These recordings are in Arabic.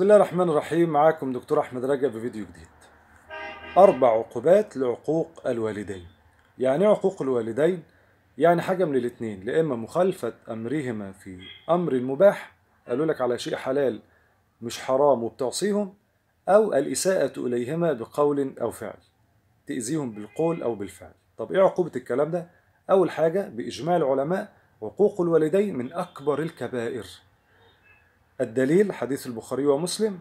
بسم الله الرحمن الرحيم معاكم دكتور أحمد رجب في فيديو جديد أربع عقوبات لعقوق الوالدين يعني إيه عقوق الوالدين يعني حاجة من الاتنين يا إما مخالفة أمرهما في أمر المباح قالوا لك على شيء حلال مش حرام وبتعصيهم أو الإساءة إليهما بقول أو فعل تأذيهم بالقول أو بالفعل طب إيه عقوبة الكلام ده؟ أول حاجة بإجماع العلماء عقوق الوالدين من أكبر الكبائر الدليل حديث البخاري ومسلم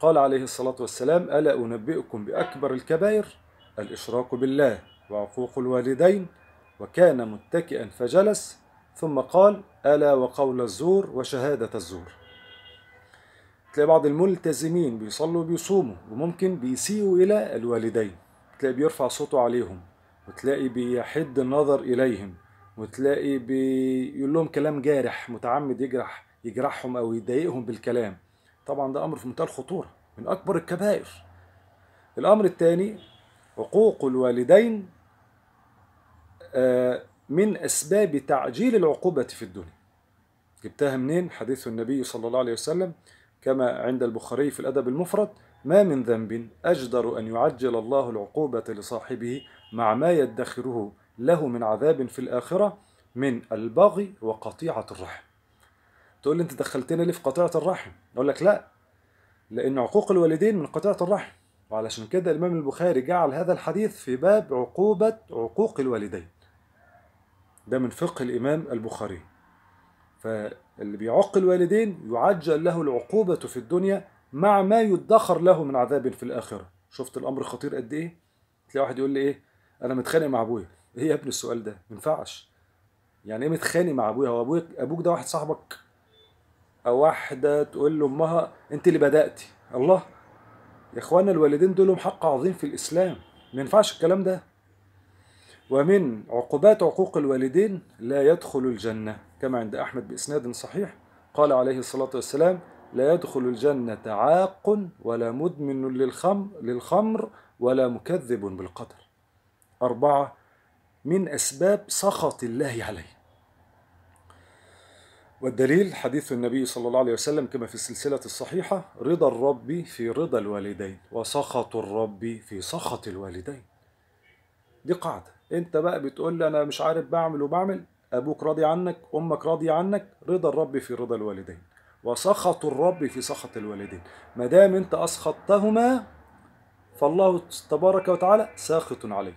قال عليه الصلاة والسلام ألا أنبئكم بأكبر الكبائر الإشراك بالله وعقوق الوالدين وكان متكئا فجلس ثم قال ألا وقول الزور وشهادة الزور تلاقي بعض الملتزمين بيصلوا وبيصوموا وممكن بيسيئوا إلى الوالدين تلاقي بيرفع صوته عليهم وتلاقي بيحد النظر إليهم وتلاقي بيقول لهم كلام جارح متعمد يجرح يجرحهم او يضايقهم بالكلام طبعا ده امر في منتهى الخطوره من اكبر الكبائر الامر الثاني عقوق الوالدين آه، من اسباب تعجيل العقوبه في الدنيا جبتها منين حديث النبي صلى الله عليه وسلم كما عند البخاري في الادب المفرد ما من ذنب اجدر ان يعجل الله العقوبه لصاحبه مع ما يدخره له من عذاب في الاخره من البغي وقطيعه الرحم تقول لي انت دخلتني ليه في قطيعه الرحم اقول لك لا لان عقوق الوالدين من قطيعه الرحم وعلشان كده الامام البخاري جعل هذا الحديث في باب عقوبه عقوق الوالدين ده من فقه الامام البخاري فاللي بيعق الوالدين يعجل له العقوبه في الدنيا مع ما يدخر له من عذاب في الاخره شفت الامر خطير قد ايه تلاقي واحد يقول لي ايه انا متخانق مع ابويا ايه يا ابني السؤال ده ما ينفعش يعني ايه متخانق مع ابويا هو ابوك ابوك ده واحد صاحبك أو واحده تقول لامها انت اللي بداتي الله يا اخوانا الوالدين دول لهم حق عظيم في الاسلام ما ينفعش الكلام ده ومن عقوبات عقوق الوالدين لا يدخل الجنه كما عند احمد باسناد صحيح قال عليه الصلاه والسلام لا يدخل الجنة عاق ولا مدمن للخمر, للخمر ولا مكذب بالقدر أربعة من أسباب سخط الله عليه والدليل حديث النبي صلى الله عليه وسلم كما في السلسلة الصحيحة رضا الرب في رضا الوالدين وسخط الرب في سخط الوالدين دي قاعدة انت بقى بتقول لي انا مش عارف بعمل وبعمل ابوك راضي عنك امك راضي عنك رضا الرب في رضا الوالدين وسخط الرب في سخط الوالدين ما دام انت اسخطتهما فالله تبارك وتعالى ساخط عليك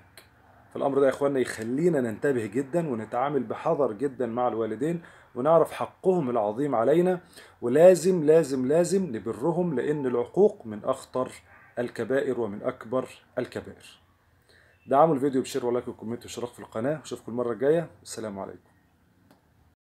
فالأمر ده يا اخوانا يخلينا ننتبه جدا ونتعامل بحذر جدا مع الوالدين ونعرف حقهم العظيم علينا ولازم لازم لازم نبرهم لأن العقوق من أخطر الكبائر ومن أكبر الكبائر دعموا الفيديو بشير ولايك وكومنت واشتراك في القناة واشوفكم المرة الجاية والسلام عليكم